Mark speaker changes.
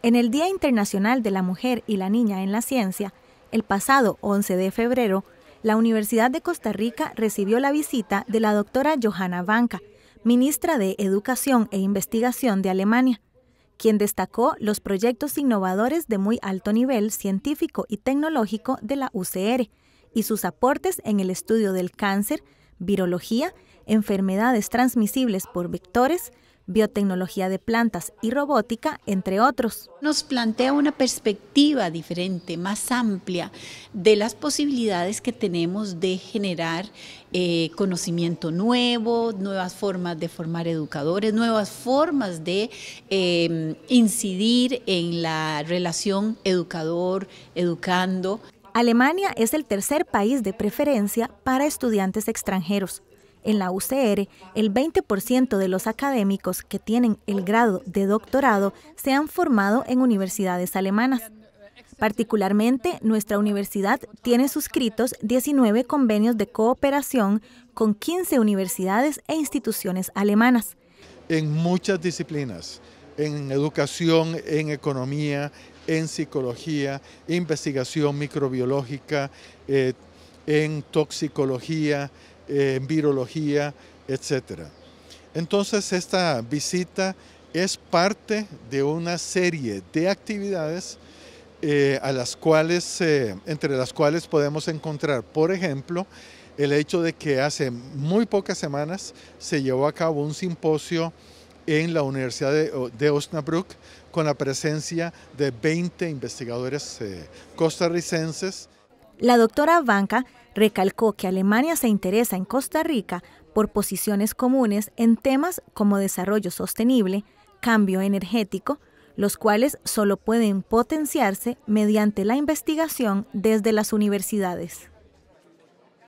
Speaker 1: En el Día Internacional de la Mujer y la Niña en la Ciencia, el pasado 11 de febrero, la Universidad de Costa Rica recibió la visita de la doctora Johanna Banca, ministra de Educación e Investigación de Alemania, quien destacó los proyectos innovadores de muy alto nivel científico y tecnológico de la UCR y sus aportes en el estudio del cáncer, virología, enfermedades transmisibles por vectores, biotecnología de plantas y robótica,
Speaker 2: entre otros. Nos plantea una perspectiva diferente, más amplia, de las posibilidades que tenemos de generar eh, conocimiento nuevo, nuevas formas de formar educadores, nuevas formas de em, incidir en la relación educador-educando. Alemania
Speaker 1: es el tercer país de preferencia para estudiantes extranjeros, en la UCR, el 20% de los académicos que tienen el grado de doctorado se han formado en universidades alemanas. Particularmente, nuestra universidad tiene suscritos 19 convenios de cooperación con 15 universidades e instituciones alemanas.
Speaker 3: En muchas disciplinas, en educación, en economía, en psicología, investigación microbiológica, eh, en toxicología, en eh, virología, etcétera. Entonces esta visita es parte de una serie de actividades eh, a las cuales, eh, entre las cuales podemos encontrar, por ejemplo, el hecho de que hace muy pocas semanas se llevó a cabo un simposio en la Universidad de, Osnabrück con la presencia de 20 investigadores costarricenses.
Speaker 1: La doctora Banca recalcó que Alemania se interesa en Costa Rica por posiciones comunes en temas como desarrollo sostenible, cambio energético, los cuales solo pueden potenciarse mediante la investigación desde las universidades.